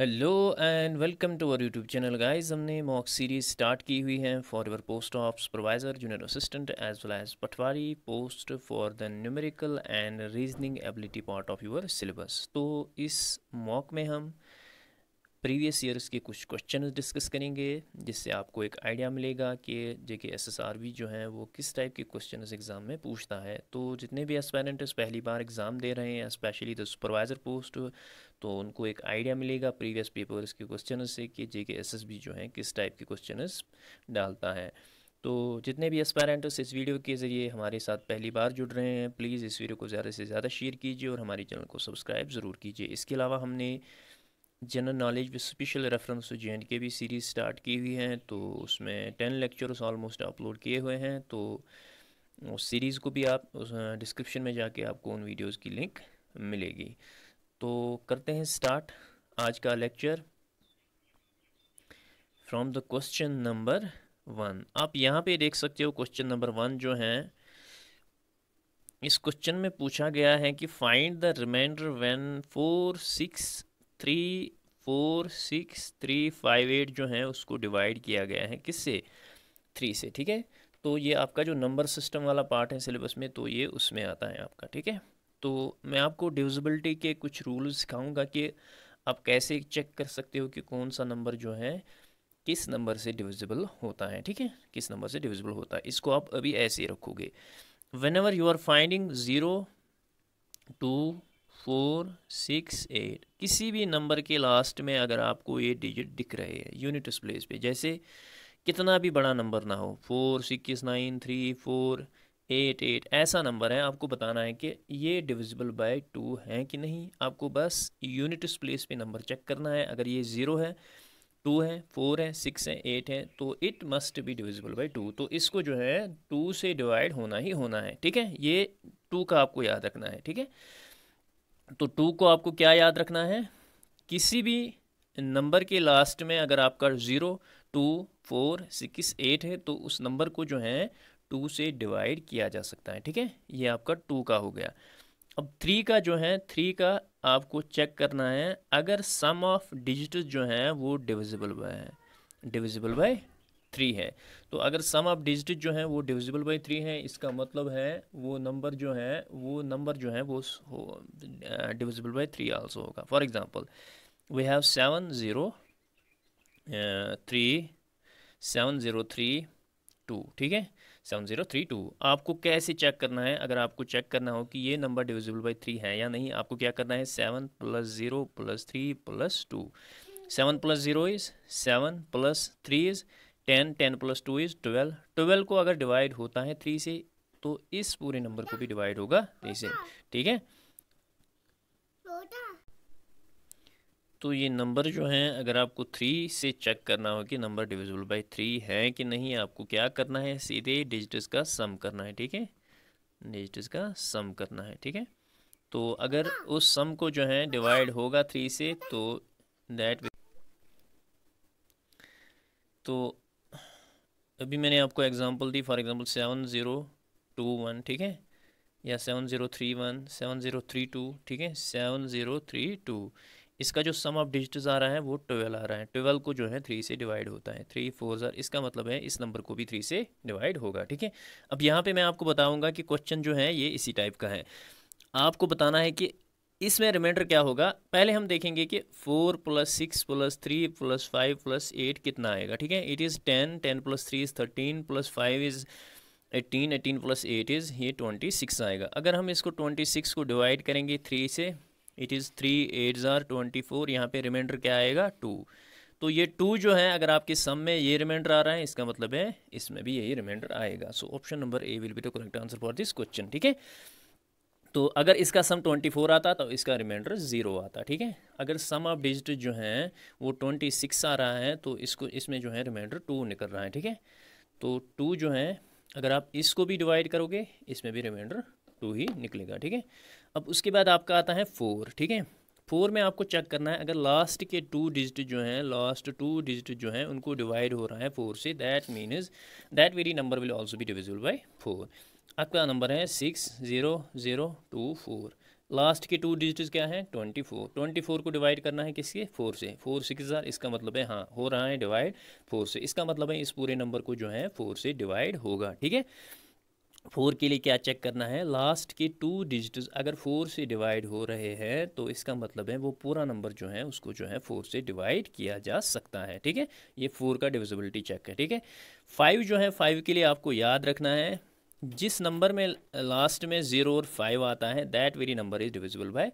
Hello and welcome to our YouTube channel guys हमने mock series start की हुई है for your post of supervisor junior assistant as well as patwari post for the numerical and reasoning ability part of your syllabus तो इस mock में हम previous years के कुछ क्वेश्चन डिस्कस करेंगे जिससे आपको एक आइडिया मिलेगा कि जे के एस जो है वो किस टाइप के क्वेश्चन एग्ज़ाम में पूछता है तो जितने भी एस्पेरेंट्स पहली बार एग्ज़ाम दे रहे हैं स्पेशली द सुपरवाइज़र पोस्ट तो उनको एक आइडिया मिलेगा प्रीवियस पेपर्स के क्वेश्चन से कि जे के एस एस बी जो हैं किस टाइप के क्वेश्चन डालता है तो जितने भी एस्पायरेंट्स इस वीडियो के ज़रिए हमारे साथ पहली बार जुड़ रहे हैं प्लीज़ इस वीडियो को ज़्यादा से ज़्यादा शेयर कीजिए और हमारे चैनल को सब्सक्राइब ज़रूर कीजिए इसके अलावा हमने जनरल नॉलेज में special reference J and K भी सीरीज़ स्टार्ट की हुई हैं तो उसमें टेन लेक्चर्स ऑलमोस्ट अपलोड किए हुए हैं तो उस सीरीज़ को भी आप डिस्क्रिप्शन में जाके आपको उन वीडियोज़ की लिंक मिलेगी तो करते हैं स्टार्ट आज का lecture from the question number one आप यहाँ पे देख सकते हो क्वेश्चन नंबर वन जो है इस क्वेश्चन में पूछा गया है कि find the remainder when four six three four six three five eight जो है उसको डिवाइड किया गया है किससे थ्री से ठीक है तो ये आपका जो नंबर सिस्टम वाला पार्ट है सिलेबस में तो ये उसमें आता है आपका ठीक है तो मैं आपको डिविजिबिलिटी के कुछ रूल सिखाऊंगा कि आप कैसे चेक कर सकते हो कि कौन सा नंबर जो है किस नंबर से डिविजिबल होता है ठीक है किस नंबर से डिविजिबल होता है इसको आप अभी ऐसे रखोगे whenever you are finding zero two four six eight किसी भी नंबर के लास्ट में अगर आपको ये डिजिट दिख रहे हैं यूनिट प्लेस पे जैसे कितना भी बड़ा नंबर ना हो four six nine three four eight eight ऐसा नंबर है आपको बताना है कि ये डिविजिबल बाय टू है कि नहीं आपको बस यूनिट प्लेस पे नंबर चेक करना है अगर ये ज़ीरो है टू है फोर है सिक्स है एट है तो it must be divisible by two तो इसको जो है टू से डिवाइड होना ही होना है ठीक है ये टू का आपको याद रखना है ठीक है तो टू को आपको क्या याद रखना है किसी भी नंबर के लास्ट में अगर आपका zero two four six eight है तो उस नंबर को जो है टू से डिवाइड किया जा सकता है ठीक है ये आपका टू का हो गया अब थ्री का जो है थ्री का आपको चेक करना है अगर सम ऑफ डिजिट जो हैं वो डिविजिबल बाय है डिविजिबल बाय थ्री है तो अगर सम ऑफ डिजिट जो हैं वो डिविजिबल बाय थ्री है इसका मतलब है वो नंबर जो है वो नंबर जो है वो डिविजिबल बाय थ्री आल्सो होगा for example we have seven zero three seven zero three two ठीक है सेवन ज़ीरो थ्री टू आपको कैसे चेक करना है अगर आपको चेक करना हो कि ये नंबर डिविजिबल बाई थ्री है या नहीं आपको क्या करना है seven plus zero plus three plus two seven plus zero is seven plus three is ten ten plus two is twelve twelve को अगर डिवाइड होता है थ्री से तो इस पूरे नंबर को भी डिवाइड होगा थ्री से ठीक है तो ये नंबर जो हैं अगर आपको थ्री से चेक करना हो कि नंबर डिविजिबल बाय थ्री है कि नहीं आपको क्या करना है सीधे डिजिट्स का सम करना है ठीक है डिजिट्स का सम करना है ठीक है तो अगर उस सम को जो है डिवाइड होगा थ्री से तो दैट तो अभी मैंने आपको एग्जांपल दी for example seven zero two one ठीक है या seven zero three one seven zero three two ठीक है सेवन ज़ीरो थ्री टू इसका जो सम ऑफ डिजिट्स आ रहा है वो ट्वेल्व आ रहा है ट्वेल्व को जो है थ्री से डिवाइड होता है थ्री फोर जार इसका मतलब है इस नंबर को भी थ्री से डिवाइड होगा ठीक है अब यहाँ पे मैं आपको बताऊँगा कि क्वेश्चन जो है ये इसी टाइप का है आपको बताना है कि इसमें रिमाइंडर क्या होगा पहले हम देखेंगे कि four plus six plus three plus five plus eight कितना आएगा ठीक है it is ten ten plus three is thirteen plus five is eighteen eighteen plus eight is ये ट्वेंटी सिक्स आएगा अगर हम इसको ट्वेंटी सिक्स को डिवाइड करेंगे थ्री से it is three eight are twenty four यहाँ पर रिमाइंडर क्या आएगा टू तो ये टू जो है अगर आपके सम में ये रिमाइंडर आ रहा है इसका मतलब है इसमें भी यही रिमाइंडर आएगा so option number A will be the correct answer for this question ठीक है तो अगर इसका सम ट्वेंटी फोर आता तो इसका रिमाइंडर ज़ीरो आता ठीक है अगर सम ऑफ डिजिट जो हैं वो ट्वेंटी सिक्स आ रहा है तो इसको इसमें जो है रिमाइंडर टू निकल रहा है ठीक है तो टू जो है अगर आप इसको भी डिवाइड करोगे इसमें भी रिमाइंडर टू ही निकलेगा ठीक है अब उसके बाद आपका आता है फोर ठीक है फोर में आपको चेक करना है अगर लास्ट के टू डिजिट जो हैं लास्ट टू डिजिट जो हैं उनको डिवाइड हो रहा है फोर से that means that very number will also भी डिविजल बाई फोर आपका नंबर है six zero zero two four last के टू डिजिट क्या है ट्वेंटी फोर ट्वेंटी फोर को डिवाइड करना है किसके फोर से फोर सिक्स हज़ार इसका मतलब है हाँ हो रहा है डिवाइड फोर से इसका मतलब है इस पूरे नंबर को जो है फोर से डिवाइड होगा ठीक है फोर के लिए क्या चेक करना है लास्ट के टू डिजिट्स अगर फोर से डिवाइड हो रहे हैं तो इसका मतलब है वो पूरा नंबर जो है उसको जो है फोर से डिवाइड किया जा सकता है ठीक है ये फोर का डिविजिबिलिटी चेक है ठीक है फाइव जो है फाइव के लिए आपको याद रखना है जिस नंबर में लास्ट में ज़ीरो और फाइव आता है that very number is divisible by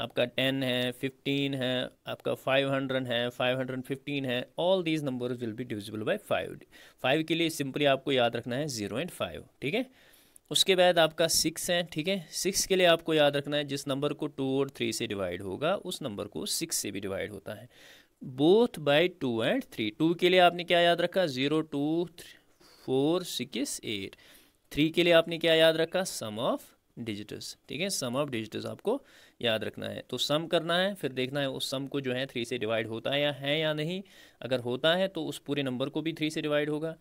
आपका टेन है फिफ्टीन है आपका फाइव हंड्रेड है फाइव हंड्रेड फिफ्टीन है all these numbers will be divisible by five five के लिए सिंपली आपको याद रखना है ज़ीरो एंड फाइव ठीक है उसके बाद आपका सिक्स है ठीक है सिक्स के लिए आपको याद रखना है जिस नंबर को टू और थ्री से डिवाइड होगा उस नंबर को सिक्स से भी डिवाइड होता है both by two and three two के लिए आपने क्या याद रखा zero two four six eight three के लिए आपने क्या याद रखा सम ऑफ डिजिटस ठीक है सम ऑफ डिजिटस आपको याद रखना है तो सम करना है फिर देखना है उस सम को जो है थ्री से डिवाइड होता है या है या नहीं अगर होता है तो उस पूरे नंबर को भी थ्री से डिवाइड होगा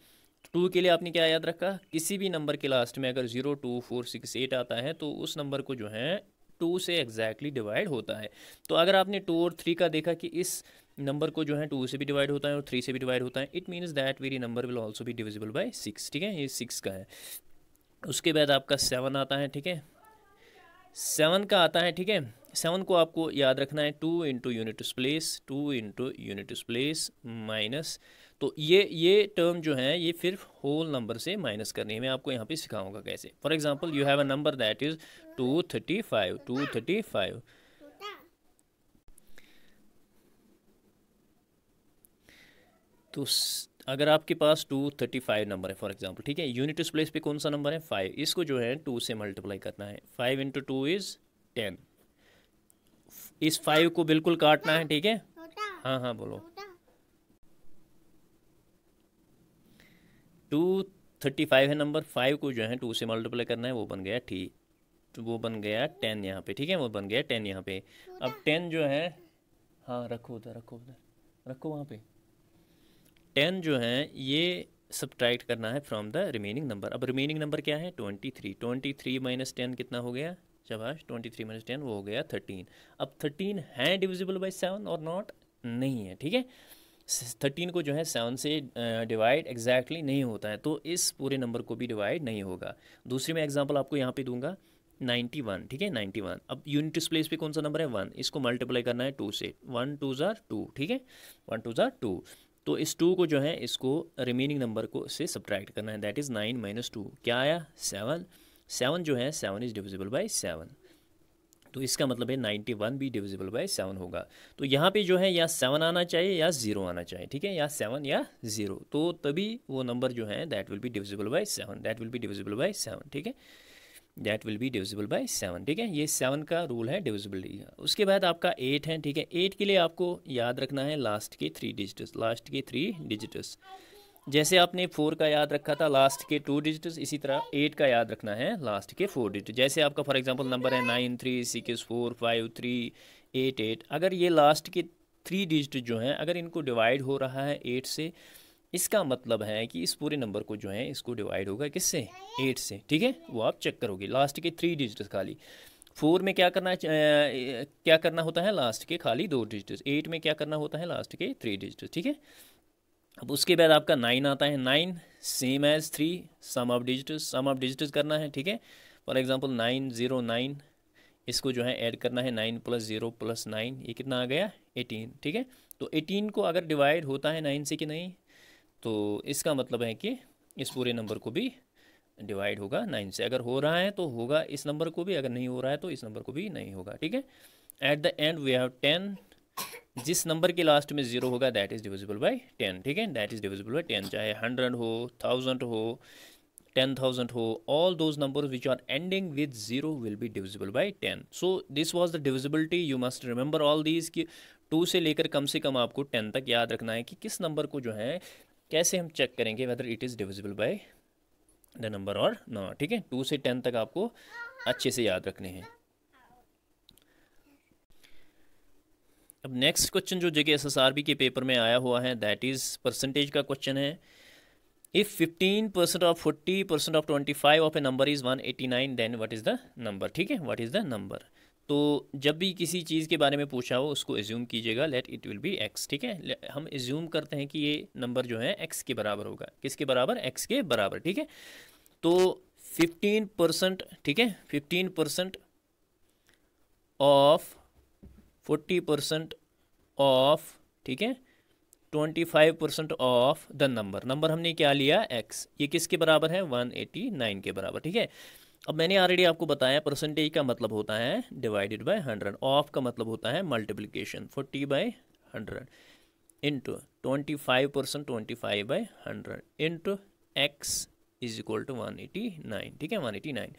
टू के लिए आपने क्या याद रखा किसी भी नंबर के लास्ट में अगर zero two four six eight आता है तो उस नंबर को जो है टू से एग्जैक्टली डिवाइड होता है तो अगर आपने टू और थ्री का देखा कि इस नंबर को जो है टू से भी डिवाइड होता है और थ्री से भी डिवाइड होता है it means that very number will also भी डिविजिबल बाई सिक्स ठीक है ये सिक्स का है उसके बाद आपका सेवन आता है ठीक है सेवन का आता है ठीक है सेवन को आपको याद रखना है two into unit place two into unit place minus तो ये ये टर्म जो है ये फिर होल नंबर से माइनस करनी है मैं आपको यहाँ पे सिखाऊंगा कैसे for example you have a number that is two thirty five two thirty five तो अगर आपके पास टू थर्टी फाइव नंबर है फॉर एग्जांपल ठीक है यूनिट इस प्लेस पे कौन सा नंबर है फाइव इसको जो है टू से मल्टीप्लाई करना है five into two is ten इस फाइव को बिल्कुल काटना है ठीक है हाँ हाँ बोलो टू थर्टी फाइव है नंबर फाइव को जो है टू से मल्टीप्लाई करना है वो बन गया टी तो वो बन गया टेन यहाँ पे ठीक है वो बन गया टेन यहाँ पे अब टेन जो है हाँ रखो उधर रखो उधर रखो वहाँ पे टेन जो है ये सब्ट्रैक्ट करना है फ्रॉम द रिमेनिंग नंबर अब रिमेनिंग नंबर क्या है twenty three twenty three minus ten कितना हो गया शबाश ट्वेंटी थ्री माइनस टेन वो हो गया थर्टीन अब थर्टीन है डिविजिबल बाई सेवन और नॉट नहीं है ठीक है थर्टीन को जो है सेवन से डिवाइड एग्जैक्टली exactly नहीं होता है तो इस पूरे नंबर को भी डिवाइड नहीं होगा दूसरी मैं एग्जांपल आपको यहाँ पे दूंगा नाइन्टी वन ठीक है नाइन्टी वन अब यूनिट डिस्प्लेस पे कौन सा नंबर है वन इसको मल्टीप्लाई करना है टू से वन टू ज़ार टू ठीक है वन टू ज़ार टू तो इस टू को जो है इसको रिमेनिंग नंबर को से सब्ट्रैक्ट करना है that is nine minus two क्या आया सेवन सेवन जो है seven is divisible by seven तो इसका मतलब है नाइन्टी वन भी डिविजिबल बाय सेवन होगा तो यहाँ पे जो है या सेवन आना चाहिए या ज़ीरो आना चाहिए ठीक है या सेवन या ज़ीरो तो तभी वो नंबर जो है that will be divisible by seven that will be divisible by seven ठीक है that will be divisible by seven ठीक है ये सेवन का रूल है डिविजिबिलिटी का उसके बाद आपका एट है ठीक है एट के लिए आपको याद रखना है लास्ट के थ्री डिजिट लास्ट के थ्री डिजिट्स जैसे आपने फोर का याद रखा था लास्ट के टू डिजिट्स इसी तरह एट का याद रखना है लास्ट के फोर डिजिट जैसे आपका फॉर एग्जांपल नंबर है nine three six four five three eight eight अगर ये लास्ट के थ्री डिजिट जो हैं अगर इनको डिवाइड हो रहा है एट से इसका मतलब है कि इस पूरे नंबर को जो है इसको डिवाइड होगा किससे एट से ठीक है वो आप चेक करोगे लास्ट के थ्री डिजिट खाली फोर में क्या करना क्या करना होता है लास्ट के खाली दो डिजिट एट में क्या करना होता है लास्ट के थ्री डिजिट ठीक है अब उसके बाद आपका नाइन आता है nine same as three sum of digit sum of digit करना है ठीक है for example nine zero nine इसको जो है ऐड करना है nine plus zero plus nine ये कितना आ गया एटीन ठीक है तो एटीन को अगर डिवाइड होता है नाइन से कि नहीं तो इसका मतलब है कि इस पूरे नंबर को भी डिवाइड होगा नाइन से अगर हो रहा है तो होगा इस नंबर को भी अगर नहीं हो रहा है तो इस नंबर को भी नहीं होगा ठीक है at the end we have ten जिस नंबर के लास्ट में ज़ीरो होगा that is divisible by ten ठीक है that is divisible by ten चाहे हंड्रेड हो थाउजेंड हो टेन थाउजेंड हो all those number which are ending with zero will be divisible by ten so this was the divisibility you must remember all these कि two से लेकर कम से कम आपको ten तक याद रखना है कि किस नंबर को जो है कैसे हम चेक करेंगे whether it is divisible by the number और ना ठीक है टू से टेन तक आपको अच्छे से याद रखने हैं अब नेक्स्ट क्वेश्चन जो जगह एसएसआरबी के पेपर में आया हुआ है दैट इज़ परसेंटेज का क्वेश्चन है if 15 percent of 40 percent of 25 of a number is 189 then what is the number ठीक है व्हाट इज़ द नंबर तो जब भी किसी चीज़ के बारे में पूछा हो उसको एज्यूम कीजिएगा let it will be X ठीक है हम एज्यूम करते हैं कि ये नंबर जो है एक्स के बराबर होगा किसके बराबर एक्स के बराबर ठीक है तो 15 परसेंट ठीक है 15 percent of forty percent of ठीक है twenty five percent of the number number हमने क्या लिया एक्स ये किसके बराबर है वन एटी नाइन के बराबर ठीक है अब मैंने ऑलरेडी आपको बताया परसेंटेज का मतलब होता है डिवाइडेड बाय हंड्रेड ऑफ का मतलब होता है multiplication forty by hundred into twenty five percent twenty five by hundred into X is equal to one eighty nine ठीक है वन एटी नाइन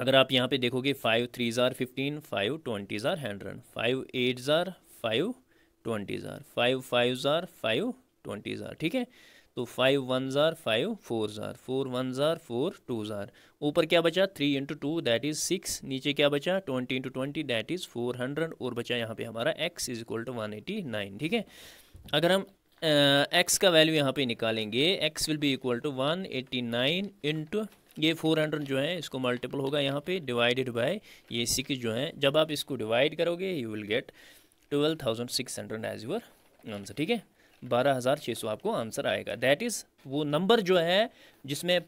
अगर आप यहाँ पे देखोगे five three za fifteen five twenty za hundred five eight za five twenty za five five za five twenty za ठीक है तो five one za five four za four one za four two za ऊपर क्या बचा three into two that is six नीचे क्या बचा twenty into twenty that is four hundred और बचा यहाँ पे हमारा X is equal to one eighty nine ठीक है अगर हम एक्स uh, का वैल्यू यहाँ पे निकालेंगे X will be equal to one eighty nine into ये फोर हंड्रेड जो है इसको मल्टीपल होगा यहाँ पे डिवाइडेड बाय ये सिक्स जो है जब आप इसको डिवाइड करोगे you will get twelve thousand six hundred as your answer ठीक है बारह हज़ार सौ आपको आंसर आएगा दैट इज़ वो नंबर जो है जिसमें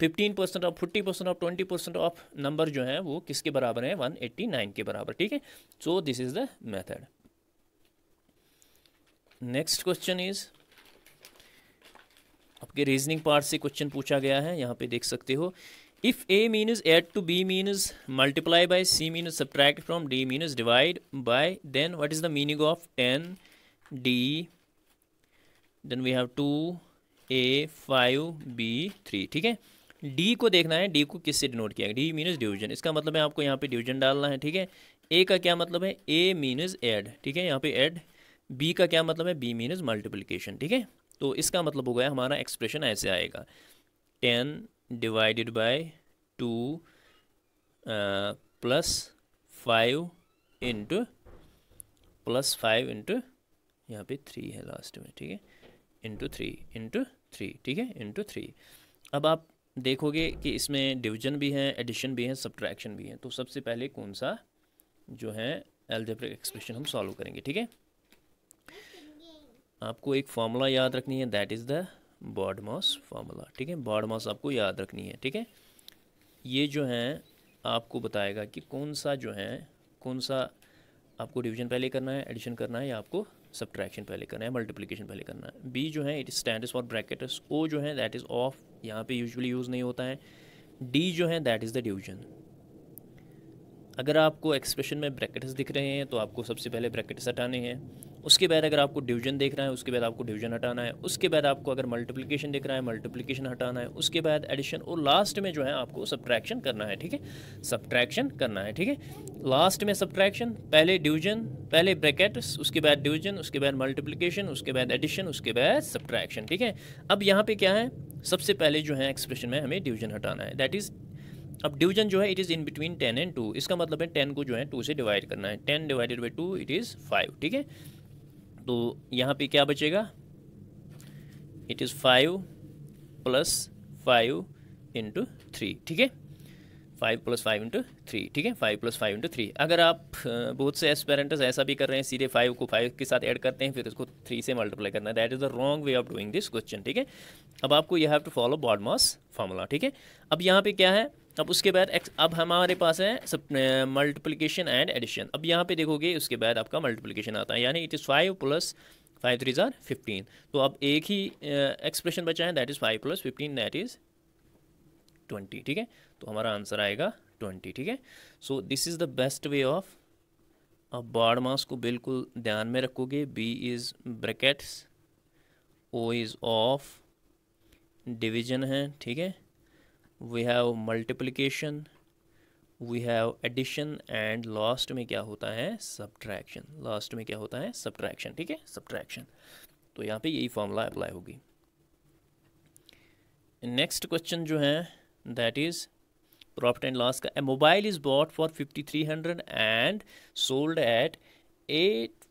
fifteen percent of fifty percent of twenty percent of number जो है वो किसके बराबर है वन एट्टी नाइन के बराबर ठीक है so this is the method next question is आपके रीजनिंग पार्ट से क्वेश्चन पूछा गया है यहाँ पे देख सकते हो if A means add to B means multiply by C means subtract from D means divide by then what is the meaning of ten D then we have two A five B three ठीक है D को देखना है D को किससे denote किया D मीनस division इसका मतलब है आपको यहाँ पे डिवीजन डालना है ठीक है ए का क्या मतलब है ए मीनस एड ठीक है यहाँ पे एड बी का क्या मतलब है बी मीनस मल्टीप्लीकेशन ठीक है तो इसका मतलब हो गया हमारा एक्सप्रेशन ऐसे आएगा ten divided by two plus five into plus five into यहाँ पे थ्री है लास्ट में ठीक है इंटू थ्री इंटू थ्री ठीक है इंटू थ्री अब आप देखोगे कि इसमें डिवीजन भी है एडिशन भी है सब्ट्रैक्शन भी है तो सबसे पहले कौन सा जो है एल्जेब्रिक एक्सप्रेशन हम सॉल्व करेंगे ठीक है आपको एक फार्मूला याद रखनी है that is the BODMAS formula ठीक है बॉड मॉस आपको याद रखनी है ठीक है ये जो है आपको बताएगा कि कौन सा जो है कौन सा आपको डिवीजन पहले करना है एडिशन करना है या आपको सब्ट्रैक्शन पहले करना है मल्टीप्लिकेशन पहले करना है बी जो है it stand for brackets O जो है दैट इज़ ऑफ यहाँ पे यूजुअली यूज़ नहीं होता है डी जो है दैट इज़ द डिवीजन अगर आपको एक्सप्रेशन में ब्रैकेट्स दिख रहे हैं तो आपको सबसे पहले ब्रैकेट्स हटाने हैं उसके बाद अगर आपको डिवीजन देख रहा है उसके बाद आपको डिवीजन हटाना है उसके बाद आपको अगर मल्टीप्लिकेशन देख रहा है मल्टीप्लिकेशन हटाना है उसके बाद एडिशन और लास्ट में जो है आपको सब्ट्रैक्शन करना है ठीक है सब्ट्रैक्शन करना है ठीक है लास्ट में सब्ट्रैक्शन पहले डिवीजन पहले ब्रैकेट उसके बाद डिवीजन उसके बाद मल्टीप्लीकेशन उसके बाद एडिशन उसके बाद सब्ट्रैक्शन ठीक है अब यहाँ पर क्या है सबसे पहले जो है एक्सप्रेशन में हमें डिवीजन हटाना है दैट इज़ अब डिवीजन जो है it is in between ten and two इसका मतलब है टेन को जो है टू से डिवाइड करना है ten divided by two it is five ठीक है तो यहाँ पे क्या बचेगा it is five plus five into three ठीक है five plus five into three ठीक है five plus five into three अगर आप बहुत से एस्पेरेंटस ऐसा भी कर रहे हैं सीधे फाइव को फाइव के साथ ऐड करते हैं फिर उसको थ्री से मल्टीप्लाई करना है that is the wrong way of doing this question ठीक है अब आपको you have to follow BODMAS formula ठीक है अब यहाँ पे क्या है अब उसके बाद अब हमारे पास है मल्टीप्लीकेशन एंड एडिशन अब यहाँ पे देखोगे उसके बाद आपका मल्टीप्लीकेशन आता है यानी it is five plus five three za fifteen तो अब एक ही एक्सप्रेशन बचा है that is five plus fifteen that is twenty ठीक है तो हमारा आंसर आएगा ट्वेंटी ठीक है so this is the best way of अब बाढ़ मास को बिल्कुल ध्यान में रखोगे B is brackets O is of division है ठीक है we have multiplication we have addition and last में क्या होता है सब्ट्रैक्शन लास्ट में क्या होता है सब्ट्रैक्शन ठीक है सब्ट्रैक्शन तो यहाँ पे यही फॉर्मूला अप्लाई होगी नेक्स्ट क्वेश्चन जो है that is profit and loss का a mobile is bought for fifty three hundred and sold at eight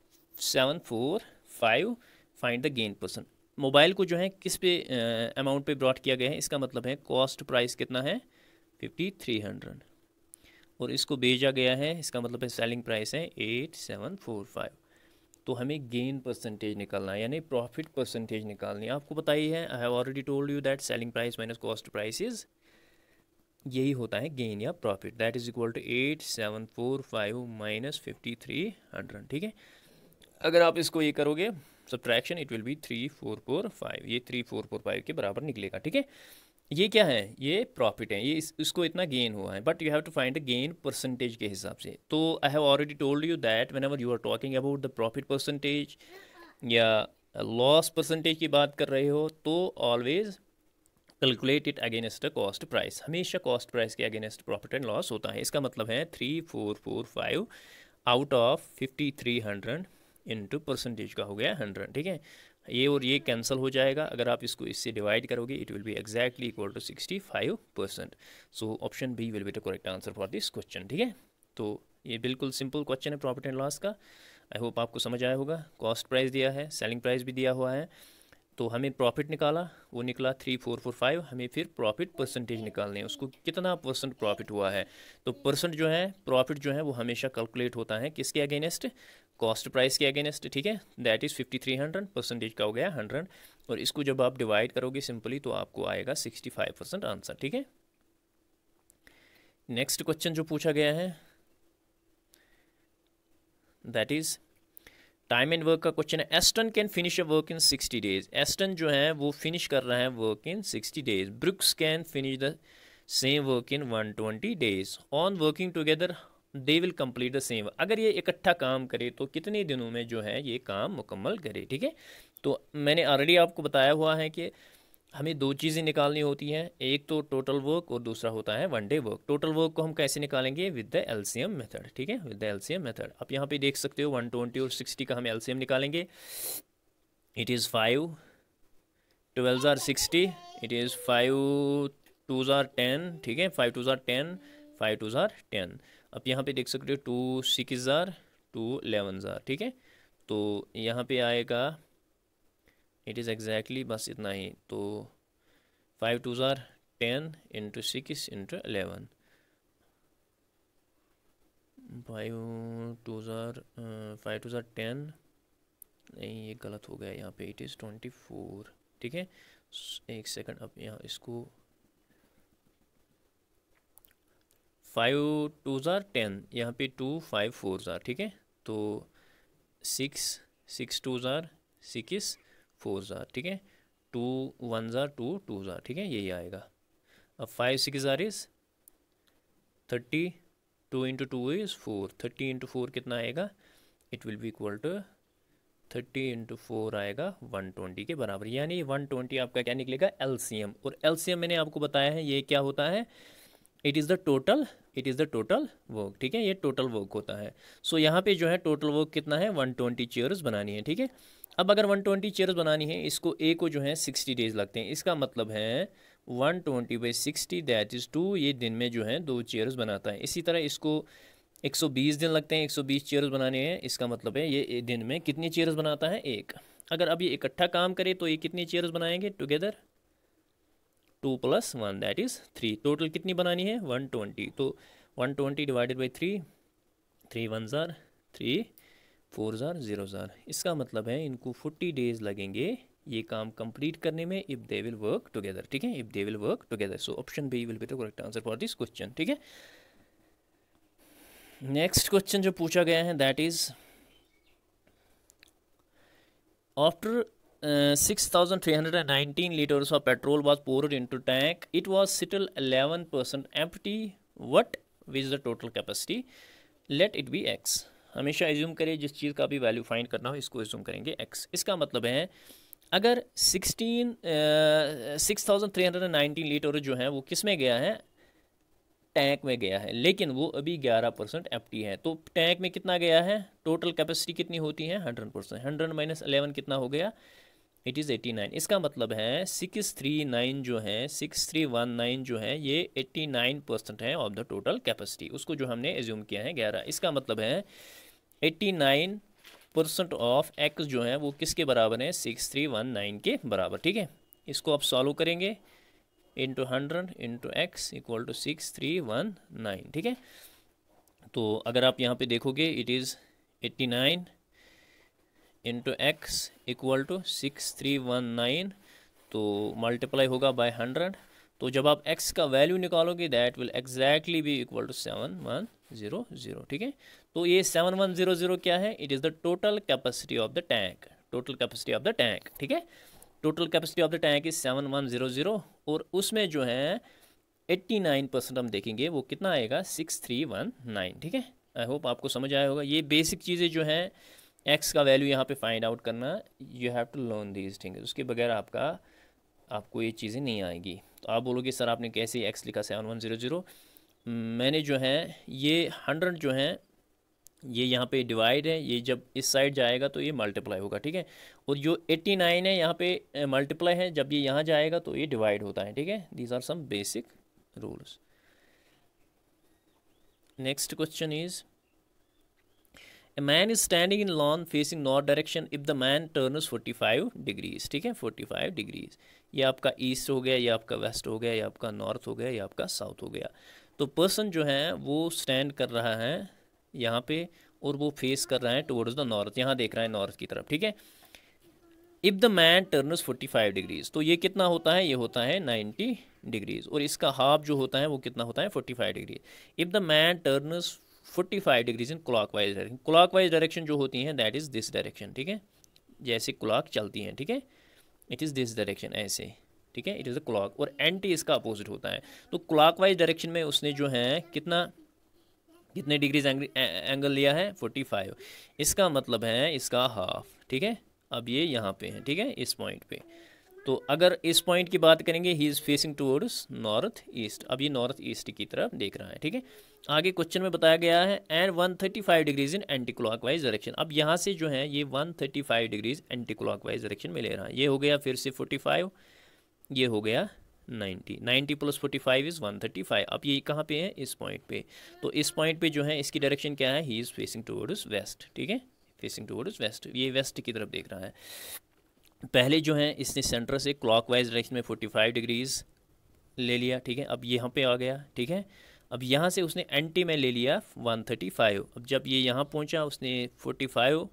seven four five find the gain percent mobile को जो है किस पे अमाउंट पे ब्रॉड किया गया है इसका मतलब है कॉस्ट प्राइस कितना है फिफ्टी थ्री हंड्रेड और इसको भेजा गया है इसका मतलब है सेलिंग प्राइस है एट सेवन फोर फाइव तो हमें गेन परसेंटेज निकालना है यानी प्रॉफिट परसेंटेज निकालनी है आपको बताइए है I have already told you that selling price minus cost price is यही होता है गेन या profit that is equal to eight seven four five minus fifty three hundred ठीक है अगर आप इसको ये करोगे subtraction it will be three four four five ये थ्री फोर फोर फाइव के बराबर निकलेगा ठीक है ये क्या है ये प्रॉफिट है ये इस, इसको इतना गेन हुआ है but you have to find a gain percentage के हिसाब से तो I have already told you that whenever you are talking about the profit percentage या लॉस परसेंटेज की बात कर रहे हो तो always calculate it against the cost price हमेशा कॉस्ट प्राइस के अगेंस्ट प्रॉफिट एंड लॉस होता है इसका मतलब है three four four five out of fifty three hundred into percentage का हो गया हंड्रेड ठीक है ये और ये कैंसिल हो जाएगा अगर आप इसको इससे डिवाइड करोगे it will be exactly equal to sixty five percent so option B will be the correct answer for this question ठीक है तो ये बिल्कुल सिंपल क्वेश्चन है प्रॉफिट एंड लॉस का आई होप आपको समझ आया होगा कॉस्ट प्राइस दिया है सेलिंग प्राइस भी दिया हुआ है तो हमें प्रॉफिट निकाला वो निकला थ्री फोर फोर फाइव हमें फिर प्रॉफिट परसेंटेज निकालने हैं उसको कितना परसेंट प्रॉफिट हुआ है तो परसेंट जो है प्रॉफिट जो है वो हमेशा कैलकुलेट होता है किसके अगेंस्ट कॉस्ट प्राइस के अगेंस्ट ठीक है that is fifty three hundred percentage का हो गया हंड्रेड और इसको जब आप डिवाइड करोगे सिंपली तो आपको आएगा सिक्सटी फाइव परसेंट आंसर ठीक है नेक्स्ट क्वेश्चन जो पूछा गया है that is time and work का क्वेश्चन है Aston can finish a work in sixty days Aston जो है वो फिनिश कर रहा है work in sixty days Brooks can finish the same work in one twenty days on working together they will complete the same अगर ये इकट्ठा काम करे तो कितने दिनों में जो है ये काम मुकम्मल करे ठीक है तो मैंने ऑलरेडी आपको बताया हुआ है कि हमें दो चीज़ें निकालनी होती हैं एक तो टोटल वर्क और दूसरा होता है one day work total work को हम कैसे निकालेंगे विद द एलसीएम मेथड ठीक है विद द एलसीएम मेथड आप यहाँ पे देख सकते हो वन ट्वेंटी और सिक्सटी का हम एलसीएम निकालेंगे it is five twelve are sixty it is five two are ten ठीक है five two are ten five two are ten आप यहाँ पे देख सकते हो two six are two eleven are ठीक है तो यहाँ पे आएगा इट इज़ एग्जैक्टली बस इतना ही तो five two za ten into six into eleven five two za five two za ten नहीं ये गलत हो गया यहाँ पे इट इज़ ट्वेंटी फोर ठीक है एक सेकंड अब यहाँ इसको फाइव टू ज़ार टेन यहाँ पे टू फाइव फोर ज़ार ठीक है तो six six two za six four za ठीक है two one za two two za ठीक है यही आएगा अब five six za is thirty two into two is four thirty into four कितना आएगा it will be equal to thirty into four आएगा वन ट्वेंटी के बराबर यानी वन ट्वेंटी आपका क्या निकलेगा एलसीएम और एलसीएम मैंने आपको बताया है ये क्या होता है it is the total it is the total work ठीक है ये टोटल वर्क होता है सो so, यहाँ पे जो है टोटल वर्क कितना है वन ट्वेंटी चेयर्स बनानी है ठीक है अब अगर 120 ट्वेंटी चेयर्स बनानी है इसको ए को जो है 60 डेज लगते हैं इसका मतलब है 120 twenty by sixty that is two ये दिन में जो है दो चेयर्स बनाता है इसी तरह इसको 120 दिन लगते हैं 120 चेयर्स बनाने हैं इसका मतलब है ये दिन में कितनी चेयर्स बनाता है एक अगर अब ये इकट्ठा काम करे तो ये कितनी चेयर्स बनाएंगे together two plus one that is three total कितनी बनानी है वन ट्वेंटी तो one twenty divided by three three one za three four za zero za इसका मतलब है इनको फोर्टी डेज़ लगेंगे ये काम कंप्लीट करने में if they will work together ठीक है if they will work together so option B will be the correct answer for this question ठीक है नेक्स्ट क्वेश्चन जो पूछा गया है that is after six thousand three hundred and nineteen litres of petrol was poured into tank it was still eleven percent empty what is the total capacity let it be x हमेशा assume करें जिस चीज़ का भी value find करना हो इसको assume करेंगे x इसका मतलब है अगर sixteen six thousand three hundred and nineteen litre जो है वो किस में गया है टैंक में गया है लेकिन वो अभी ग्यारह परसेंट एफ है तो टैंक में कितना गया है टोटल कैपेसिटी कितनी होती है hundred percent hundred minus eleven कितना हो गया इट इज़ एटी नाइन इसका मतलब है सिक्स थ्री नाइन जो है सिक्स थ्री वन नाइन जो है ये एट्टी नाइन परसेंट है ऑफ द टोटल कैपेसिटी उसको जो हमने एज्यूम किया है ग्यारह इसका मतलब है eighty nine percent of x जो है वो किसके बराबर है सिक्स थ्री वन नाइन के बराबर ठीक है इसको आप सॉल्व करेंगे into hundred into x equal to six three one nine ठीक है तो अगर आप यहाँ पे देखोगे it is eighty nine into x equal to six three one nine तो मल्टीप्लाई होगा बाय हंड्रेड तो जब आप x का वैल्यू निकालोगे that will exactly be equal to seven one zero zero ठीक है तो ये सेवन वन ज़ीरो ज़ीरो क्या है it is the total capacity of the tank total capacity of the tank ठीक है total capacity of the tank is seven one zero zero और उसमें जो है एट्टी नाइन परसेंट हम देखेंगे वो कितना आएगा सिक्स थ्री वन नाइन ठीक है आई होप आपको समझ आया होगा ये बेसिक चीज़ें जो हैं एक्स का वैल्यू यहाँ पे फाइंड आउट करना you have to learn these thing उसके बगैर आपका आपको ये चीज़ें नहीं आएगी तो आप बोलोगे सर आपने कैसे एक्स लिखा सेवन वन ज़ीरो ज़ीरो मैंने जो है ये हंड्रेड जो है ये यहाँ पे डिवाइड है ये जब इस साइड जाएगा तो ये मल्टीप्लाई होगा ठीक है और जो एट्टी नाइन है यहाँ पे मल्टीप्लाई है जब ये यहाँ जाएगा तो ये डिवाइड होता है ठीक है these are some basic rules next question is is standing in lawn facing north direction if the man turn is forty five degrees ठीक है फोर्टी फाइव डिग्रीज़ ये आपका ईस्ट हो गया ये आपका वेस्ट हो गया ये आपका नॉर्थ हो गया ये आपका साउथ हो गया तो पर्सन जो है वो स्टैंड कर रहा है यहाँ पे और वो फेस कर रहा है टुवर्ड्स द नॉर्थ यहाँ देख रहा है नॉर्थ की तरफ ठीक है if the man turns five degrees तो ये कितना होता है ये होता है नाइन्टी डिग्रीज और इसका हाफ जो होता है वो कितना होता है forty five degree if the man turns forty five degrees in clock wise direction clock wise direction जो होती हैं दैट इज़ दिस डायरेक्शन ठीक है जैसे क्लॉक चलती हैं ठीक है इट इज़ दिस डायरेक्शन ऐसे ठीक है इट इज़ अ क्लॉक और एंटी इसका अपोजिट होता है तो क्लॉक वाइज डायरेक्शन में उसने जो है कितना कितने डिग्रीज एंगल लिया है फोर्टी फाइव इसका मतलब है इसका हाफ ठीक है अब ये यहाँ पे है ठीक है इस पॉइंट पे तो अगर इस पॉइंट की बात करेंगे he is facing towards north east अब ये नॉर्थ ईस्ट की तरफ देख रहा है ठीक है आगे क्वेश्चन में बताया गया है and 135 degrees in clock wise direction अब यहाँ से जो है ये 135 degrees clock wise direction में ले रहा है ये हो गया फिर से 45 ये हो गया 90 90 प्लस 45 इज़ 135 अब ये कहाँ पे है इस पॉइंट पे तो इस पॉइंट पे जो है इसकी डायरेक्शन क्या है he is facing towards west ठीक है फेसिंग टूवर्ड्स वेस्ट ये वेस्ट की तरफ देख रहा है पहले जो है इसने सेंटर से क्लॉक वाइज डायरेक्शन में 45 डिग्रीज ले लिया ठीक है अब यहाँ पे आ गया ठीक है अब यहाँ से उसने एंटी में ले लिया 135 अब जब ये यहाँ पहुँचा उसने 45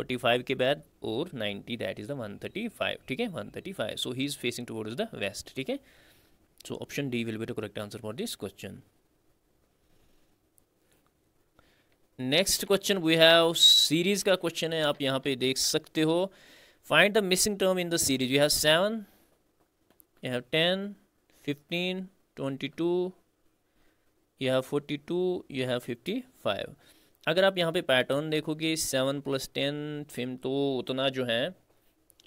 45 के बाद और 90 दैट इज़ द 135 ठीक है 135 so he is facing towards the west ठीक है so option D will be the correct answer for this question next question we have series का क्वेश्चन है आप यहाँ पे देख सकते हो Find the missing term in the series. You have 7, you have 10, 15, 22, you have 42, you have 55. अगर आप यहाँ पे पैटर्न देखोगे सेवन प्लस टेन फिम तो उतना जो है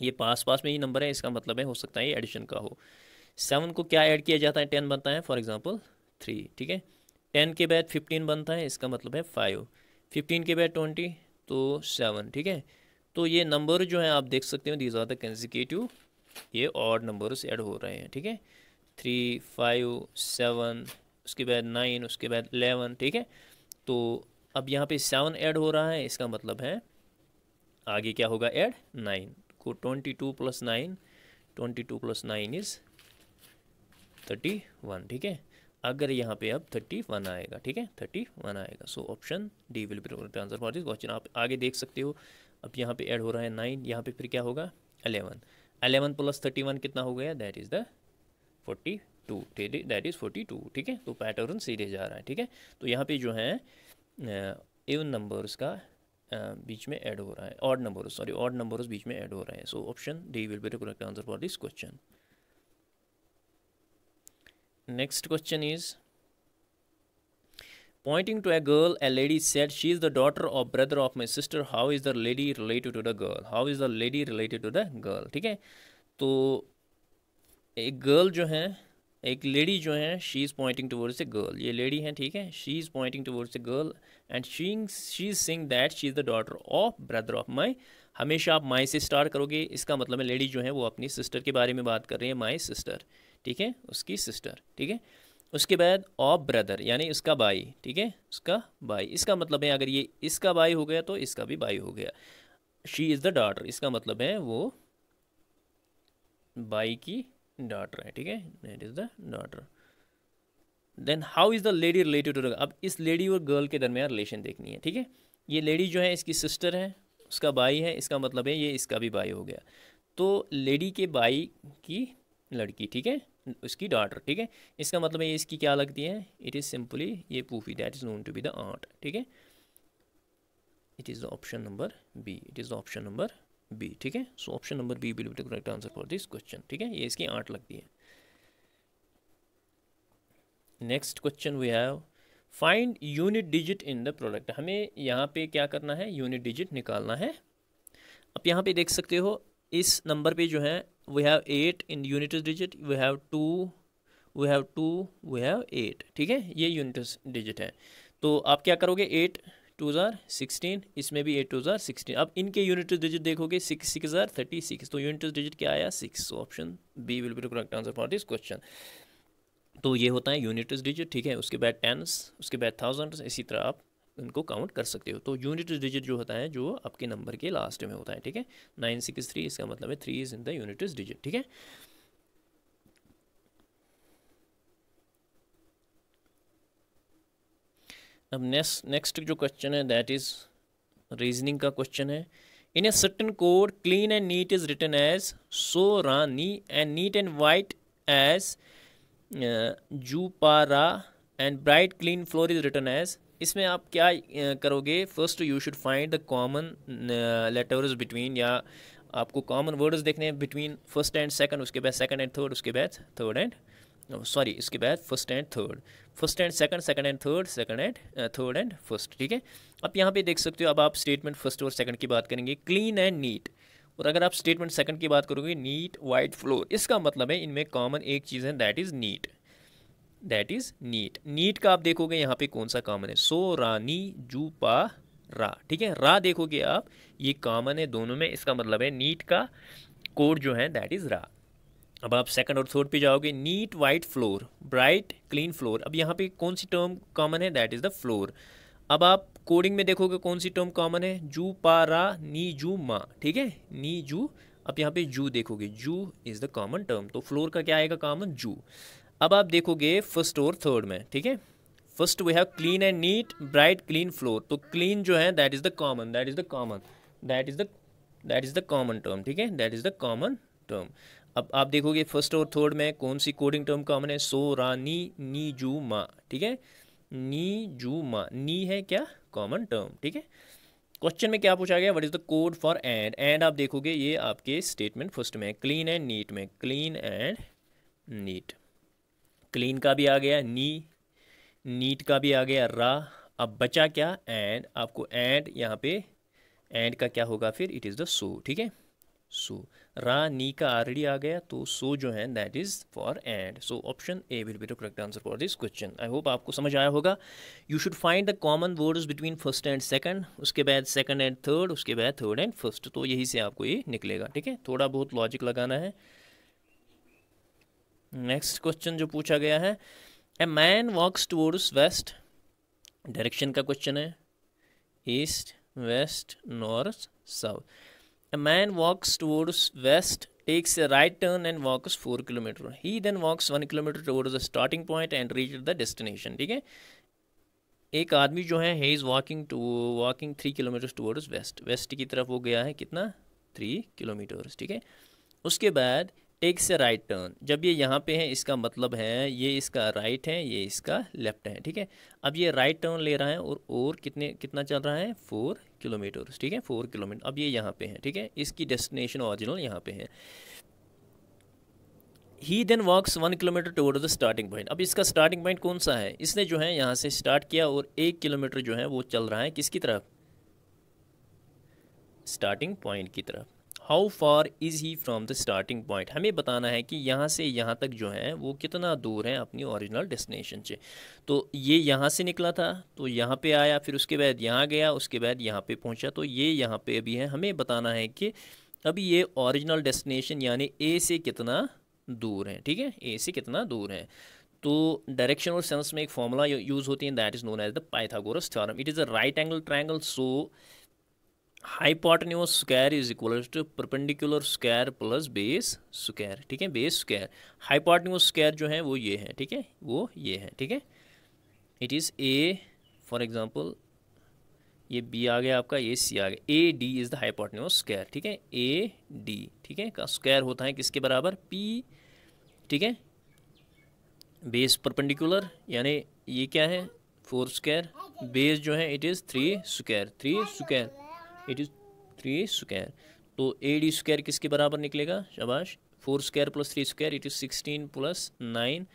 ये पास पास में ही नंबर है इसका मतलब है हो सकता है ये एडिशन का हो सेवन को क्या ऐड किया जाता है टेन बनता है फॉर एग्जांपल थ्री ठीक है टेन के बाद फिफ्टीन बनता है इसका मतलब है फाइव फिफ्टीन के बाद ट्वेंटी तो सेवन ठीक है तो ये नंबर जो हैं आप देख सकते हो दीज आर द कंजिकेटिव ये और नंबर्स ऐड हो रहे हैं ठीक है थ्री फाइव सेवन उसके बाद नाइन उसके बाद एलेवन ठीक है तो अब यहाँ पे सेवन ऐड हो रहा है इसका मतलब है आगे क्या होगा ऐड नाइन को twenty two plus nine twenty two plus nine is thirty one ठीक है अगर यहाँ पे अब थर्टी वन आएगा ठीक है थर्टी वन आएगा so option D will be answer for this question आप आगे देख सकते हो अब यहाँ पे ऐड हो रहा है नाइन यहाँ पे फिर क्या होगा eleven eleven plus thirty one कितना हो गया that is the forty two that is forty two ठीक है तो पैटर्न सीधे जा रहा है ठीक है तो यहाँ पे जो है इवन नंबर्स का बीच में ऐड हो रहा है odd number sorry odd numbers बीच में ऐड हो रहे हैं so option D will be correct answer for this question next question is Pointing to a girl, a lady said, She is the daughter or brother of my sister. How is the lady related to the girl? How is the lady related to the girl? ठीक है तो एक girl जो है एक lady जो है she is pointing towards a girl. ये lady है ठीक है She is pointing towards a girl and she she is saying that she is the daughter of brother of my. हमेशा आप my से start करोगे इसका मतलब है lady जो है वो अपनी sister के बारे में बात कर रही है my sister. ठीक है उसकी sister. ठीक है उसके बाद ऑफ ब्रदर यानी उसका भाई ठीक है उसका भाई इसका मतलब है अगर ये इसका भाई हो गया तो इसका भी भाई हो गया शी इज़ द डॉटर इसका मतलब है वो भाई की डॉटर है ठीक है that is the daughter then how is the lady related to अब इस लेडी और गर्ल के दरमियान रिलेशन देखनी है ठीक है ये लेडी जो है इसकी सिस्टर है उसका भाई है इसका मतलब है ये इसका भी भाई हो गया तो लेडी के भाई की लड़की ठीक है उसकी डॉटर ठीक है इसका मतलब है इसकी क्या लगती है इट इज़ सिंपली ये पूफी that is known to be the aunt ठीक है it is the option number B it is the option number B ठीक है so option number B will be the correct answer for this question ठीक है ये इसकी aunt लगती है next question we have find unit digit in the product हमें यहाँ पे क्या करना है यूनिट डिजिट निकालना है आप यहाँ पे देख सकते हो इस नंबर पे जो है we have eight in unit digit we have two we have two we have eight ठीक है ये यूनिट डिजिट है तो आप क्या करोगे एट टू हज़ार सिक्सटीन इसमें भी एट टू हज़ार सिक्सटीन अब इनके यूनिट डिजिट देखोगे सिक्स सिक्स हज़ार थर्टी सिक्स तो यूनिट डिजिट क्या आया six so option B will be correct answer for this question तो ये होता है यूनिट डिजिट ठीक है उसके बाद टेंस उसके बाद थाउजेंड इसी तरह आप इनको काउंट कर सकते हो तो यूनिट डिजिट जो होता है जो आपके नंबर के लास्ट में होता है ठीक है नाइन सिक्स थ्री इसका मतलब है three is in the unit digit ठीक है अब नेक्स्ट नेक्स्ट जो क्वेश्चन है दैट इज रीजनिंग का क्वेश्चन है in a certain code clean and neat is written as सो रानी and neat and white as जू पारा and bright clean floor is written as इसमें आप क्या करोगे first you should find the common letters between या आपको कॉमन वर्ड्स देखने हैं बिटवीन फर्स्ट एंड सेकंड उसके बाद सेकंड एंड थर्ड उसके बाद थर्ड एंड सॉरी इसके बाद first and third first and second second and third second and third and first ठीक है अब यहाँ पे देख सकते हो अब आप स्टेटमेंट फर्स्ट और सेकंड की बात करेंगे क्लीन एंड नीट और अगर आप स्टेटमेंट सेकंड की बात करोगे नीट वाइट फ्लोर इसका मतलब है इनमें कॉमन एक चीज़ है that is neat that is neat neat का आप देखोगे यहाँ पे कौन सा कॉमन है सो रानी जू पा रा ठीक है रा देखोगे आप ये कॉमन है दोनों में इसका मतलब है नीट का कोड जो है दैट इज़ रा अब आप सेकंड और थर्ड पे जाओगे neat white floor bright clean floor अब यहाँ पे कौन सी टर्म कॉमन है दैट इज़ द फ्लोर अब आप कोडिंग में देखोगे कौन सी टर्म कॉमन है जू पा रा नी जू मा ठीक है नी जू अब यहाँ पे जू देखोगे जू इज़ द कॉमन टर्म तो फ्लोर का क्या आएगा कॉमन जू अब आप देखोगे फर्स्ट और थर्ड में ठीक है first we have clean and neat bright clean floor तो क्लीन जो है that is the common that is the common that is the that is the common term ठीक है that is the common term अब आप देखोगे first और third में कौन सी कोडिंग टर्म कॉमन है सो रानी नी जू मा ठीक है नी जू मा नी है क्या कॉमन टर्म ठीक है क्वेश्चन में क्या पूछा गया what is the code for and and आप देखोगे ये आपके स्टेटमेंट फर्स्ट में क्लीन एंड नीट में क्लीन एंड नीट क्लीन का भी आ गया नी नीट का भी आ गया रा अब बचा क्या एंड आपको एंड यहाँ पे एंड का क्या होगा फिर इट इज़ द सो ठीक है सो रा नी का आलरेडी आ गया तो सो जो है that is for and so option A will be the correct answer for this question I hope आपको समझ आया होगा you should find the common words between first and second उसके बाद सेकंड एंड थर्ड उसके बाद थर्ड एंड फर्स्ट तो यही से आपको ये निकलेगा ठीक है थोड़ा बहुत लॉजिक लगाना है नेक्स्ट क्वेश्चन जो पूछा गया है a man walks towards west direction का क्वेश्चन है east west north south a man walks towards west takes a right turn and walks four kilometre he then walks one kilometre towards the starting point and reach the destination ठीक है एक आदमी जो है he is walking to walking three kilometres towards west west की तरफ वो गया है कितना थ्री किलोमीटर्स ठीक है उसके बाद टेक्स ए राइट टर्न जब ये यहाँ पे है इसका मतलब है ये इसका राइट right है ये इसका लेफ्ट है ठीक है अब ये राइट right टर्न ले रहा है और और कितने कितना चल रहा है फोर किलोमीटर ठीक है फोर किलोमीटर अब ये यहाँ पे है ठीक है इसकी डेस्टिनेशन ओरिजिनल यहाँ पे है he then walks one kilometre toward the starting point अब इसका स्टार्टिंग पॉइंट कौन सा है इसने जो है यहाँ से स्टार्ट किया और एक किलोमीटर जो है वो चल रहा है किसकी तरफ स्टार्टिंग पॉइंट की तरफ how far is he from the starting point हमें बताना है कि यहाँ से यहाँ तक जो है वो कितना दूर है अपनी ओरिजिनल डेस्टिनेशन से तो ये यहाँ से निकला था तो यहाँ पे आया फिर उसके बाद यहाँ गया उसके बाद यहाँ पे पहुँचा तो ये यहाँ पे अभी है हमें बताना है कि अभी ये ओरिजिनल डेस्टिनेशन यानी ए से कितना दूर है ठीक है ए से कितना दूर है तो डायरेक्शन और सेंस में एक फॉर्मूला यूज़ होती है that is known as the Pythagoras theorem it is a right angle triangle so hypotenuse square is equal to perpendicular square plus base square ठीक है बेस स्क्वायर हाईपोटन्यूज स्क्वायर जो है वो ये है ठीक है वो ये है ठीक है it is A for example ये बी आ गया आपका ये सी आ गया A D is the hypotenuse square ठीक है ए डी ठीक है का स्क्वायर होता है किसके बराबर पी ठीक है बेस परपेंडिकुलर यानी ये क्या है फोर स्क्वायर बेस जो है it is three square three square it is three square तो ए डी स्क्वायर किसके बराबर निकलेगा शबाश four square plus three square it is sixteen plus nine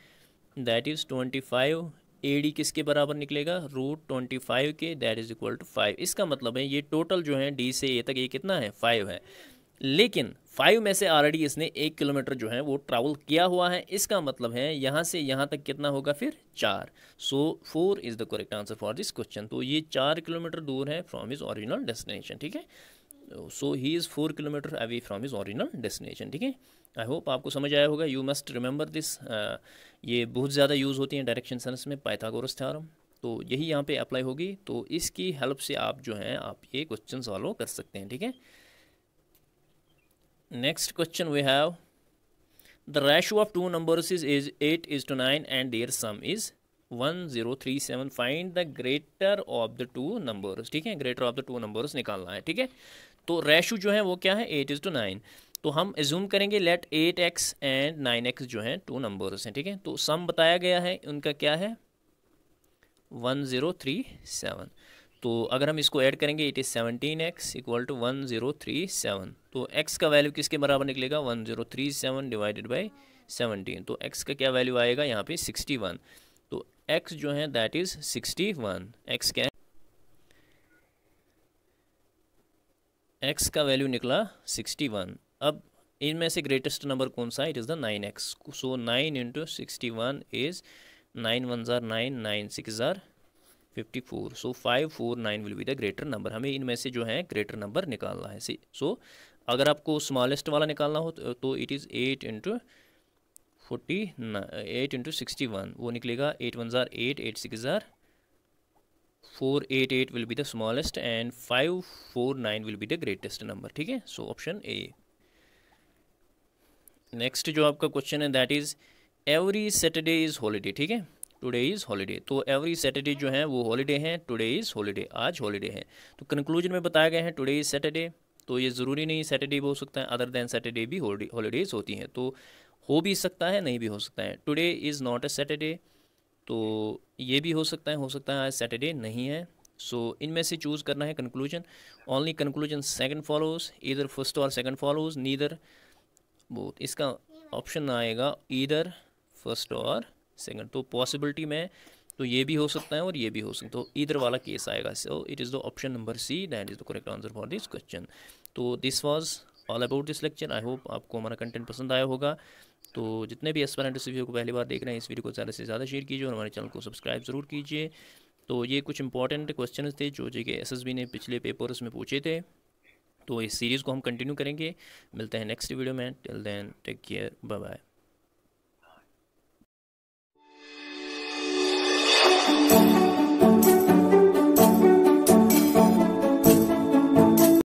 that is twenty five A D किसके बराबर निकलेगा रूट ट्वेंटी फाइव के that is equal to five इसका मतलब है ये टोटल जो है डी से ए तक ये कितना है फाइव है लेकिन फाइव में से ऑलरेडी इसने एक किलोमीटर जो है वो ट्रैवल किया हुआ है इसका मतलब है यहाँ से यहाँ तक कितना होगा फिर चार so four is the correct answer for this question तो ये चार किलोमीटर दूर है फ्रॉम हिज ओरिजिनल डेस्टिनेशन ठीक है so he is four kilometre away from his original destination ठीक है आई होप आपको समझ आया होगा यू मस्ट रिमेंबर दिस ये बहुत ज़्यादा यूज़ होती हैं डायरेक्शन सेंस में पाइथागोरस थ्योरम तो यही यहाँ पे अप्लाई होगी तो इसकी हेल्प से आप जो हैं आप ये क्वेश्चन सॉल्व कर सकते हैं ठीक है next question we have the ratio of two numbers is, is 8 is to 9 and their sum is 1037 find the greater of the two number ठीक है greater of the two number निकालना है ठीक है तो रेशो जो है वो क्या है एट इज़ टू नाइन तो हम एज्यूम करेंगे let eight x and nine x जो है टू नंबर हैं ठीक है तो सम बताया गया है उनका क्या है वन ज़ीरो थ्री सेवन तो अगर हम इसको ऐड करेंगे it is seventeen x equal to one zero three seven तो एक्स का वैल्यू किसके बराबर निकलेगा one zero three seven divided by seventeen तो एक्स का क्या वैल्यू आएगा यहाँ पे सिक्सटी वन तो एक्स जो है that is sixty one x क्या एक्स का वैल्यू निकला सिक्सटी वन अब इनमें से ग्रेटेस्ट नंबर कौन सा it is the nine x so nine into sixty one is nine one ज़ार नाइन नाइन सिक्स ज़ार fifty four so five four nine will be the greater number हमें इनमें से जो है ग्रेटर नंबर निकालना है सी सो so, अगर आपको स्मॉलेस्ट वाला निकालना हो तो it is eight into forty eight into sixty one वो निकलेगा एट वन ज़ार एट एट सिक्स ज़ार four eight eight will be the smallest and five four nine will be the greatest number ठीक है सो ऑप्शन ए नेक्स्ट जो आपका question है that is every Saturday is holiday ठीक है today is holiday तो every Saturday जो है वो हॉलीडे हैं टुडे इज़ हॉलीडे आज हॉलीडे है तो कंक्लूजन में बताया गया है टुडे इज़ सैटरडे तो ये ज़रूरी नहीं सैटरडे भी हो सकता है अदर देन सैटरडे भी हॉलीडेज़ होती हैं तो हो भी सकता है नहीं भी हो सकता है today is not a Saturday तो ये भी हो सकता है हो सकता है आज सैटरडे नहीं है सो so, इनमें से चूज़ करना है conclusion only conclusion second follows इधर फर्स्ट और सेकंड फॉलोज नीदर बोथ इसका ऑप्शन आएगा इधर फर्स्ट और सेकंड तो पॉसिबिलिटी में तो ये भी हो सकता है और ये भी हो सकता है तो इधर वाला केस आएगा so it is the option number C that is the correct answer for this question तो this was all about this lecture I hope आपको हमारा कंटेंट पसंद आया होगा तो जितने भी इस वीडियो को पहली बार देख रहे हैं इस वीडियो को ज़्यादा से ज़्यादा शेयर कीजिए और हमारे चैनल को सब्सक्राइब ज़रूर कीजिए तो ये कुछ इंपॉर्टेंट क्वेश्चन थे जो जे के एस ने पिछले पेपर्स में पूछे थे तो इस सीरीज़ को हम कंटिन्यू करेंगे मिलते हैं नेक्स्ट वीडियो में till then take care bye bye